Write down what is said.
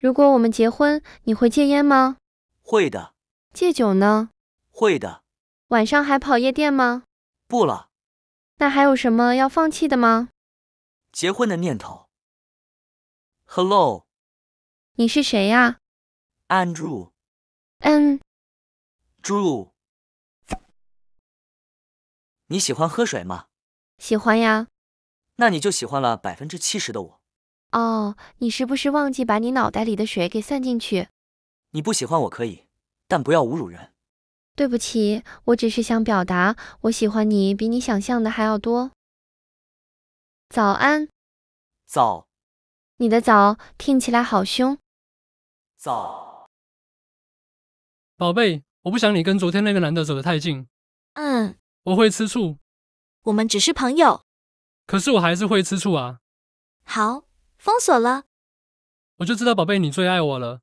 如果我们结婚，你会戒烟吗？会的。戒酒呢？会的。晚上还跑夜店吗？不了。那还有什么要放弃的吗？结婚的念头。Hello，你是谁呀？Andrew。嗯 n d r e w 你喜欢喝水吗？喜欢呀。那你就喜欢了百分之七十的我。哦，你是不是忘记把你脑袋里的水给散进去？你不喜欢我可以，但不要侮辱人。对不起，我只是想表达我喜欢你，比你想象的还要多。早安。早。你的早听起来好凶。早。宝贝，我不想你跟昨天那个男的走得太近。嗯。我会吃醋。我们只是朋友。可是我还是会吃醋啊。好。封锁了，我就知道，宝贝，你最爱我了。